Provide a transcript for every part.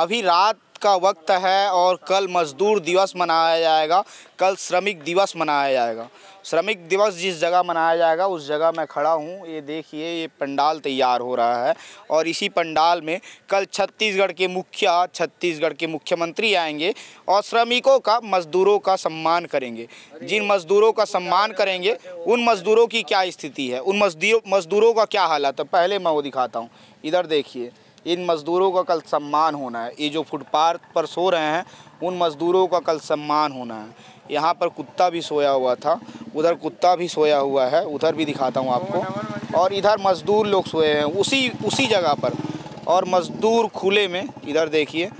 अभी रात का वक्त है और कल मजदूर दिवस मनाया जाएगा कल श्रमिक दिवस मनाया जाएगा श्रमिक दिवस जिस जगह मनाया जाएगा उस जगह मैं खड़ा हूँ ये देखिए ये पंडाल तैयार हो रहा है और इसी पंडाल में कल छत्तीसगढ़ के मुखिया छत्तीसगढ़ के मुख्यमंत्री आएंगे और श्रमिकों का मजदूरों का सम्मान करेंगे जिन मजदूरों का सम्मान करेंगे उन मजदूरों की क्या स्थिति है उन मजदूरों मजदूरों का क्या हालत है पहले मैं वो दिखाता हूँ इधर देखिए इन मज़दूरों का कल सम्मान होना है ये जो फुटपाथ पर सो रहे हैं उन मज़दूरों का कल सम्मान होना है यहाँ पर कुत्ता भी सोया हुआ था उधर कुत्ता भी सोया हुआ है उधर भी दिखाता हूँ आपको और इधर मज़दूर लोग सोए हैं उसी उसी जगह पर और मज़दूर खुले में इधर देखिए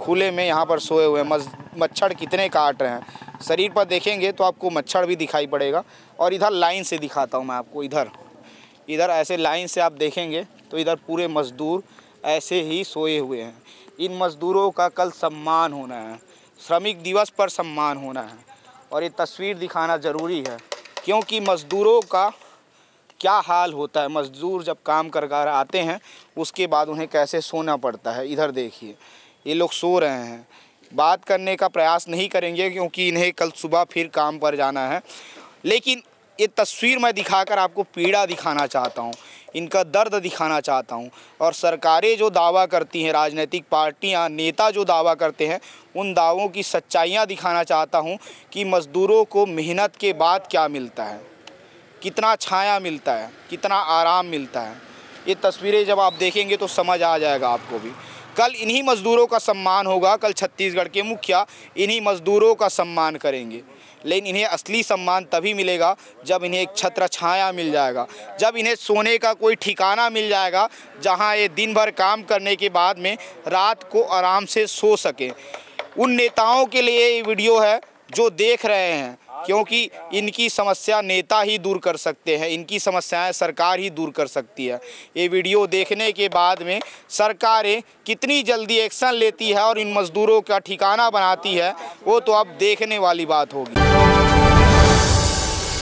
खुले में यहाँ पर सोए हुए हैं मच्छर कितने काट रहे हैं शरीर पर देखेंगे तो आपको मच्छर भी दिखाई पड़ेगा और इधर लाइन से दिखाता हूँ मैं आपको इधर इधर ऐसे लाइन से आप देखेंगे तो इधर पूरे मज़दूर ऐसे ही सोए हुए हैं इन मज़दूरों का कल सम्मान होना है श्रमिक दिवस पर सम्मान होना है और ये तस्वीर दिखाना ज़रूरी है क्योंकि मज़दूरों का क्या हाल होता है मज़दूर जब काम कर कर आते हैं उसके बाद उन्हें कैसे सोना पड़ता है इधर देखिए ये लोग सो रहे हैं बात करने का प्रयास नहीं करेंगे क्योंकि इन्हें कल सुबह फिर काम पर जाना है लेकिन ये तस्वीर मैं दिखाकर आपको पीड़ा दिखाना चाहता हूँ इनका दर्द दिखाना चाहता हूँ और सरकारें जो दावा करती हैं राजनीतिक पार्टियाँ नेता जो दावा करते हैं उन दावों की सच्चाइयाँ दिखाना चाहता हूँ कि मज़दूरों को मेहनत के बाद क्या मिलता है कितना छाया मिलता है कितना आराम मिलता है ये तस्वीरें जब आप देखेंगे तो समझ आ जाएगा आपको भी कल इन्हीं मज़दूरों का सम्मान होगा कल छत्तीसगढ़ के मुखिया इन्हीं मज़दूरों का सम्मान करेंगे लेकिन इन्हें असली सम्मान तभी मिलेगा जब इन्हें एक छत्र छाया मिल जाएगा जब इन्हें सोने का कोई ठिकाना मिल जाएगा जहां ये दिन भर काम करने के बाद में रात को आराम से सो सकें उन नेताओं के लिए ये वीडियो है जो देख रहे हैं क्योंकि इनकी समस्या नेता ही दूर कर सकते हैं इनकी समस्याएं सरकार ही दूर कर सकती है ये वीडियो देखने के बाद में सरकारें कितनी जल्दी एक्शन लेती है और इन मज़दूरों का ठिकाना बनाती है वो तो अब देखने वाली बात होगी